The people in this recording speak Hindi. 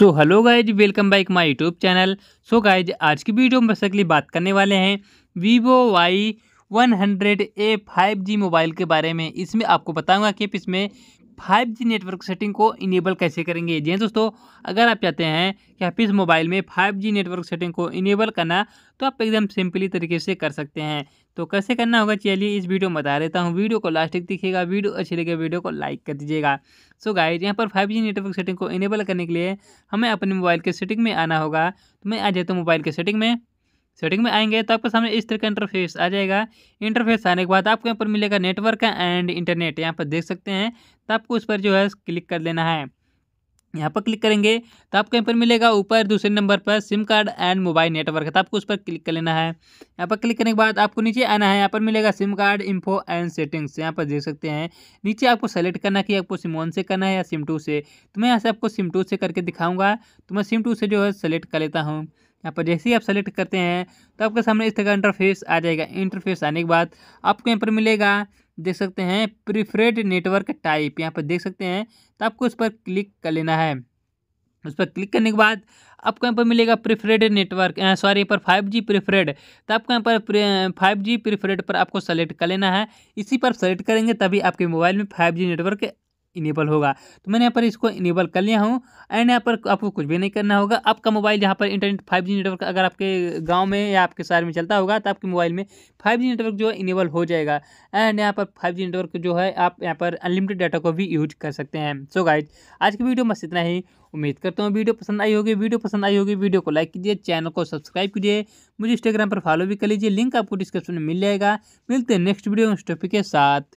so hello guys welcome back my YouTube channel so guys आज की वीडियो में बेसिकली बात करने वाले हैं Vivo Y one hundred A five G mobile के बारे में इसमें आपको बताऊंगा कि इसमें फाइव जी नेटवर्क सेटिंग को इनेबल कैसे करेंगे जी हाँ दोस्तों अगर आप चाहते हैं कि आप इस मोबाइल में फाइव जी नेटवर्क सेटिंग को इनेबल करना तो आप एकदम सिंपली तरीके से कर सकते हैं तो कैसे करना होगा चलिए इस वीडियो में बता देता हूँ वीडियो को लास्ट तक दिखेगा वीडियो अच्छी लगे वीडियो को लाइक कर दीजिएगा सो गाइज यहाँ पर फाइव जी नेटवर्क सेटिंग को इनेबल करने के लिए हमें अपने मोबाइल के सेटिंग में आना होगा तो मैं आ जाता हूँ मोबाइल के सेटिंग में सेटिंग में आएंगे तो आपके सामने इस तरह का इंटरफेस आ जाएगा इंटरफेस आने के बाद आपको यहाँ पर मिलेगा नेटवर्क एंड इंटरनेट यहाँ पर देख सकते हैं तो आपको उस पर जो है क्लिक कर लेना है यहाँ पर क्लिक करेंगे तो आपको यहाँ पर मिलेगा ऊपर दूसरे नंबर पर SIM card and mobile network तो आपको उस पर क्लिक कर लेना है यहाँ पर क्लिक करने के बाद आपको नीचे आना है यहाँ पर मिलेगा SIM card info and settings यहाँ पर देख सकते हैं नीचे आपको सेलेक्ट करना कि आपको सिम वन से करना है या सिम टू से तो मैं यहाँ से आपको सिम टू से करके दिखाऊंगा तो मैं सिम टू से जो है सेलेक्ट कर लेता हूँ यहाँ पर जैसे ही आप सेलेक्ट करते हैं तो आपके सामने इस तरह का इंटरफेस आ जाएगा इंटरफेस आने के बाद आपको यहाँ पर मिलेगा देख सकते हैं प्रिफरेड नेटवर्क टाइप यहाँ पर देख सकते हैं तो आपको उस पर क्लिक कर लेना है उस पर क्लिक करने के बाद आपको यहाँ पर मिलेगा प्रिफरेड नेटवर्क सॉरी पर फाइव जी प्रीफ्रेड तो आपको यहाँ पर फाइव जी प्रीफ्रेड पर आपको सेलेक्ट कर लेना है इसी पर सेलेक्ट करेंगे तभी आपके मोबाइल में फाइव जी नेटवर्क इनेबल होगा तो मैंने यहाँ पर इसको इनेबल कर लिया हूँ एंड यहाँ पर आपको कुछ भी नहीं करना होगा आपका मोबाइल यहाँ पर इंटरनेट फाइव जी नेटवर्क अगर आपके गांव में या आपके शहर में चलता होगा तो आपके मोबाइल में फाइव जी नेटवर्क जो है इनेबल हो जाएगा एंड यहाँ पर फाइव जी नेटवर्क जो है आप यहाँ पर अनलिमिटेड डाटा को भी यूज कर सकते हैं सो so गाइज आज की वीडियो बस इतना ही उम्मीद करता हूँ वीडियो पसंद आई होगी वीडियो पसंद आई होगी वीडियो को लाइक कीजिए चैनल को सब्सक्राइब कीजिए मुझे इंस्टाग्राम पर फॉलो भी कर लीजिए लिंक आपको डिस्क्रिप्शन में मिल जाएगा मिलते हैं नेक्स्ट वीडियो उस टॉपिक के साथ